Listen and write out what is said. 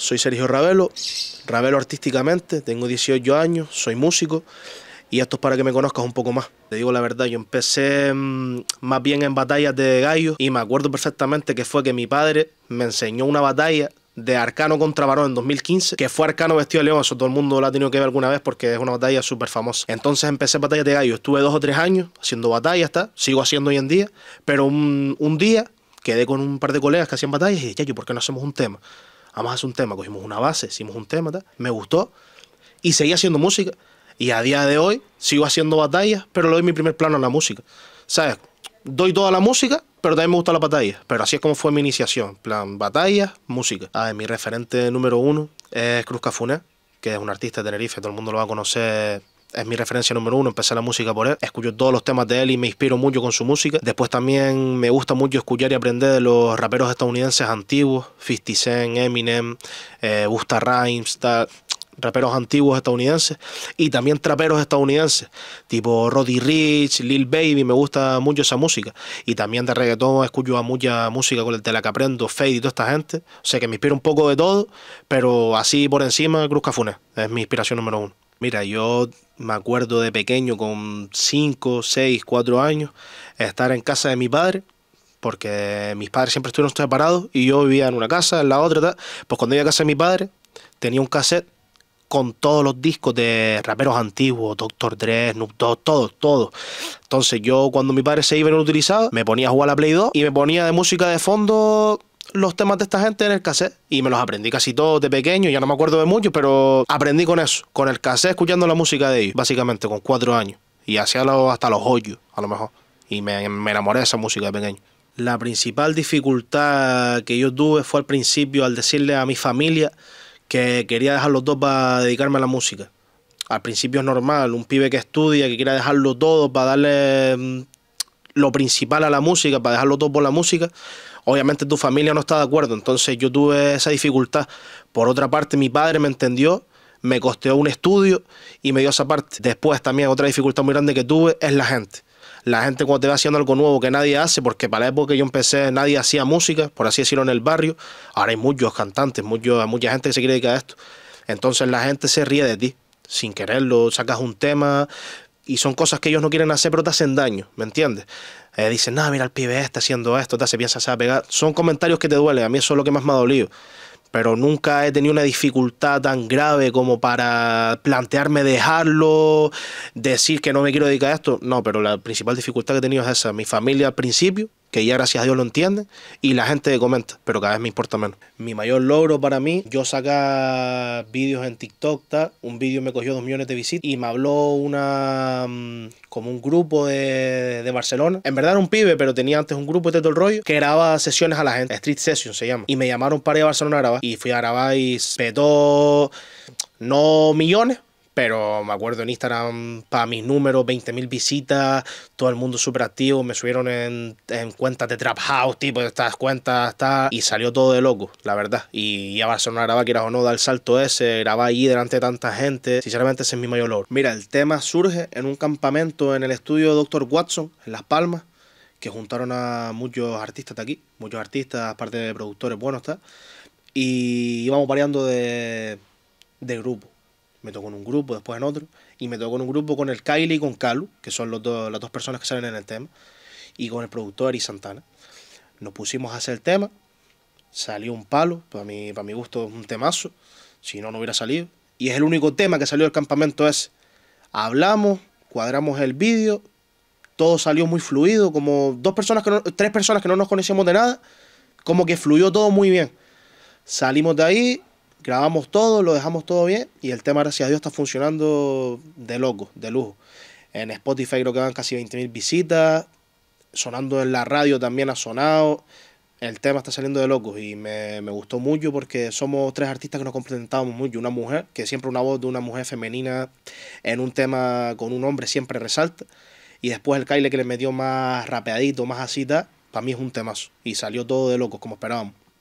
Soy Sergio Ravelo, Ravelo artísticamente, tengo 18 años, soy músico y esto es para que me conozcas un poco más. Te digo la verdad, yo empecé mm, más bien en batallas de Gallo, y me acuerdo perfectamente que fue que mi padre me enseñó una batalla de Arcano contra Varón en 2015, que fue Arcano vestido de león, eso todo el mundo lo ha tenido que ver alguna vez porque es una batalla súper famosa. Entonces empecé batallas de gallo, estuve dos o tres años haciendo batallas, está, sigo haciendo hoy en día, pero un, día quedé con un par de colegas que hacían batallas y dije, yo, ¿por qué no hacemos un tema? vamos a un tema, cogimos una base, hicimos un tema, me gustó y seguí haciendo música. Y a día de hoy sigo haciendo batallas, pero le doy mi primer plano a la música. ¿Sabes? Doy toda la música, pero también me gusta la batalla. Pero así es como fue mi iniciación. plan, batallas, música. A ver, mi referente número uno es Cruz Cafuné, que es un artista de Tenerife, todo el mundo lo va a conocer es mi referencia número uno, empecé la música por él, escucho todos los temas de él y me inspiro mucho con su música. Después también me gusta mucho escuchar y aprender de los raperos estadounidenses antiguos, 50 Eminem, eh, Busta raperos antiguos estadounidenses y también traperos estadounidenses, tipo Roddy Rich, Lil Baby, me gusta mucho esa música. Y también de reggaetón escucho a mucha música con de la que aprendo, Fade y toda esta gente. O sea que me inspira un poco de todo, pero así por encima, Cruz Cafuné es mi inspiración número uno. Mira, yo me acuerdo de pequeño, con 5, 6, 4 años, estar en casa de mi padre, porque mis padres siempre estuvieron separados y yo vivía en una casa, en la otra, Pues cuando iba a casa de mi padre, tenía un cassette con todos los discos de raperos antiguos, Doctor Dre, Snoop 2, todos, todos. Entonces yo cuando mi padre se iba y me ponía a jugar a la Play 2 y me ponía de música de fondo los temas de esta gente en el cassette y me los aprendí casi todos de pequeño, ya no me acuerdo de muchos, pero aprendí con eso, con el cassette escuchando la música de ellos, básicamente, con cuatro años. Y hacía hasta los hoyos, a lo mejor. Y me, me enamoré de esa música de pequeño. La principal dificultad que yo tuve fue al principio al decirle a mi familia que quería dejar los dos para dedicarme a la música. Al principio es normal, un pibe que estudia, que quiera dejarlo todo para darle mm, lo principal a la música, para dejarlo todo por la música, obviamente tu familia no está de acuerdo, entonces yo tuve esa dificultad. Por otra parte, mi padre me entendió, me costeó un estudio y me dio esa parte. Después también otra dificultad muy grande que tuve es la gente. La gente cuando te va haciendo algo nuevo que nadie hace, porque para la época que yo empecé nadie hacía música, por así decirlo, en el barrio. Ahora hay muchos cantantes, mucho, mucha gente que se quiere dedicar a esto. Entonces la gente se ríe de ti, sin quererlo, sacas un tema, y son cosas que ellos no quieren hacer, pero te hacen daño, ¿me entiendes? Eh, dicen, nada mira, el pibe está haciendo esto, te piensa, se va a pegar. Son comentarios que te duelen, a mí eso es lo que más me ha dolido. Pero nunca he tenido una dificultad tan grave como para plantearme dejarlo, decir que no me quiero dedicar a esto. No, pero la principal dificultad que he tenido es esa. Mi familia al principio que ya gracias a Dios lo entiende y la gente comenta, pero cada vez me importa menos. Mi mayor logro para mí, yo saca vídeos en TikTok, un vídeo me cogió dos millones de visitas y me habló una mm, como un grupo de, Barcelona. En verdad era un pibe, pero tenía antes un grupo de todo el rollo que grababa sesiones a la gente, Street Session se llama. Y me llamaron para ir a Barcelona a grabar y fui a grabar y petó no millones, pero me acuerdo en Instagram para mis números, 20.000 visitas, todo el mundo súper activo, me subieron en, cuentas de Trap House, tipo estas cuentas, y salió todo de loco, la verdad. Y ya ya a Barcelona grababa, quieras o no, dar el salto ese, grababa ahí delante de tanta gente, sinceramente ese es mi mayor logro. Mira, el tema surge en un campamento en el estudio de Dr. Watson, en Las Palmas, que juntaron a muchos artistas de aquí, muchos artistas, aparte de productores buenos, está y íbamos variando de, de grupo me tocó en un grupo, después en otro, y me tocó en un grupo con el Kylie y con Calu, que son las dos personas que salen en el tema, y con el productor Ari Santana. Nos pusimos a hacer el tema, salió un palo, para mí para mi gusto un temazo, si no, no hubiera salido. Y es el único tema que salió del campamento ese. Hablamos, cuadramos el vídeo, todo salió muy fluido, como dos personas que tres personas que no nos conocíamos de nada, como que fluyó todo muy bien. Salimos de ahí, grabamos todo, lo dejamos todo bien y el tema, gracias a Dios, está funcionando de loco, de lujo. En Spotify creo que van casi 20.000 visitas, sonando en la radio también ha sonado. El tema está saliendo de locos y me, gustó mucho porque somos tres artistas que nos complementamos mucho. Una mujer, que siempre una voz de una mujer femenina en un tema con un hombre siempre resalta. Y después el Kyle que le metió más rapeadito, más así, para mí es un temazo. Y salió todo de locos, como esperábamos.